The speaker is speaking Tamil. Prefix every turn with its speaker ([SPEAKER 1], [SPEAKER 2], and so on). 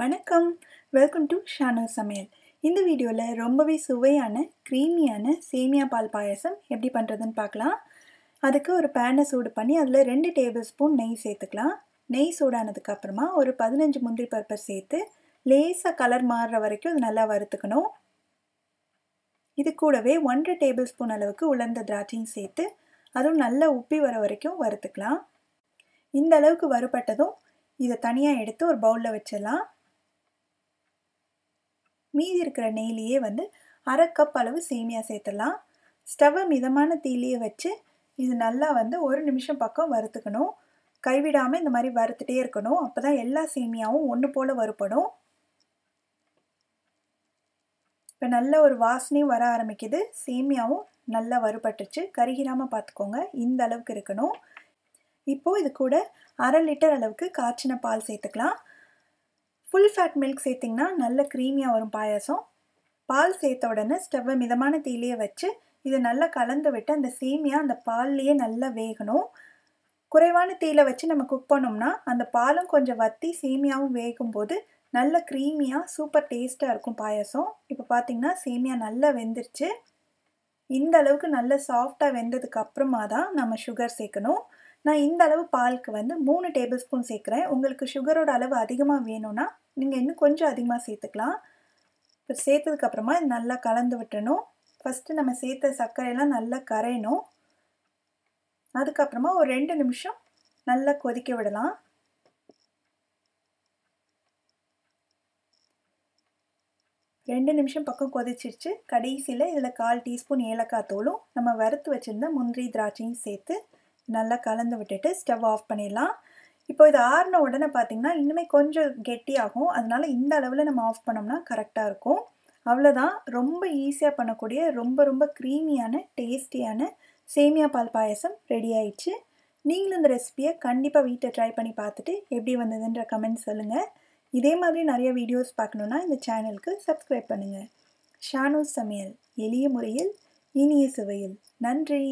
[SPEAKER 1] வணக்கம் வெல்கம் டு ஷானோ சமையல் இந்த வீடியோவில் ரொம்பவே சுவையான க்ரீமியான சேமியா பால் பாயசம் எப்படி பண்ணுறதுன்னு பார்க்கலாம் அதுக்கு ஒரு பேனை சூடு பண்ணி அதில் ரெண்டு டேபிள் ஸ்பூன் நெய் சேர்த்துக்கலாம் நெய் சூடானதுக்கு அப்புறமா ஒரு பதினஞ்சு முந்திரி பருப்பை சேர்த்து லேசாக கலர் மாறுற வரைக்கும் அது நல்லா வறுத்துக்கணும் இது கூடவே ஒன்றரை டேபிள் ஸ்பூன் அளவுக்கு உலர்ந்த திராட்சையும் சேர்த்து அதுவும் நல்லா உப்பி வர வரைக்கும் வறுத்துக்கலாம் இந்த அளவுக்கு வறுபட்டதும் இதை தனியாக எடுத்து ஒரு பவுலில் வச்சிடலாம் மீதி இருக்கிற நெய்லியே வந்து அரை கப் அளவு சேமியா சேர்த்துடலாம் ஸ்டவ் மிதமான தீலியை வச்சு இது நல்லா வந்து ஒரு நிமிஷம் பக்கம் வறுத்துக்கணும் கைவிடாமல் இந்த மாதிரி வறுத்துட்டே இருக்கணும் அப்போ தான் எல்லா சேமியாவும் ஒன்று போல் வறுப்படும் இப்போ நல்ல ஒரு வாசனையும் வர ஆரம்பிக்குது சேமியாவும் நல்லா வறுபட்டுச்சு கருகிராமல் பார்த்துக்கோங்க இந்த அளவுக்கு இருக்கணும் இப்போது இது கூட அரை லிட்டர் அளவுக்கு காய்ச்சின பால் சேர்த்துக்கலாம் ஃபுல் ஃபேட் மில்க் சேர்த்திங்கன்னா நல்ல க்ரீமியாக வரும் பாயாசம் பால் சேர்த்த உடனே ஸ்டவ்வை மிதமான தீலையே வச்சு இதை நல்லா கலந்து விட்டு அந்த சேமியா அந்த பால்லையே நல்லா வேகணும் குறைவான தீயில வச்சு நம்ம குக் பண்ணோம்னா அந்த பாலும் கொஞ்சம் வற்றி சேமியாவும் வேகும்போது நல்ல க்ரீமியாக சூப்பர் டேஸ்ட்டாக இருக்கும் பாயசம் இப்போ பார்த்தீங்கன்னா சேமியா நல்லா வெந்துருச்சு இந்த அளவுக்கு நல்ல சாஃப்டாக வெந்ததுக்கு அப்புறமா தான் நம்ம சுகர் சேர்க்கணும் நான் இந்த அளவு பாலுக்கு வந்து மூணு டேபிள் ஸ்பூன் சேர்க்குறேன் உங்களுக்கு சுகரோட அளவு அதிகமாக வேணும்னா நீங்கள் இன்னும் கொஞ்சம் அதிகமாக சேர்த்துக்கலாம் இப்போ சேர்த்ததுக்கப்புறமா இது நல்லா கலந்து விட்டணும் ஃபஸ்ட்டு நம்ம சேர்த்த சர்க்கரையெல்லாம் நல்லா கரையணும் அதுக்கப்புறமா ஒரு ரெண்டு நிமிஷம் நல்லா கொதிக்க விடலாம் ரெண்டு நிமிஷம் பக்கம் கொதிச்சிருச்சு கடைசியில் இதில் கால் டீஸ்பூன் ஏலக்காய் தோலும் நம்ம வறுத்து வச்சுருந்த முந்திரி திராட்சையும் சேர்த்து நல்லா கலந்து விட்டுட்டு ஸ்டவ் ஆஃப் பண்ணிடலாம் இப்போ இது ஆறின உடனே பார்த்திங்கன்னா இன்னுமே கொஞ்சம் கெட்டியாகும் அதனால் இந்த அளவில் நம்ம ஆஃப் பண்ணோம்னா கரெக்டாக இருக்கும் அவ்வளோதான் ரொம்ப ஈஸியாக பண்ணக்கூடிய ரொம்ப ரொம்ப க்ரீமியான டேஸ்டியான சேமியா பால் பாயசம் ரெடி ஆயிடுச்சு நீங்களும் இந்த ரெசிபியை கண்டிப்பாக வீட்டை ட்ரை பண்ணி பார்த்துட்டு எப்படி வந்ததுன்ற கமெண்ட் சொல்லுங்கள் இதே மாதிரி நிறைய வீடியோஸ் பார்க்கணுன்னா இந்த சேனலுக்கு சப்ஸ்கிரைப் பண்ணுங்கள் ஷானு சமையல் எளிய முறையில் இனிய சுவையில் நன்றி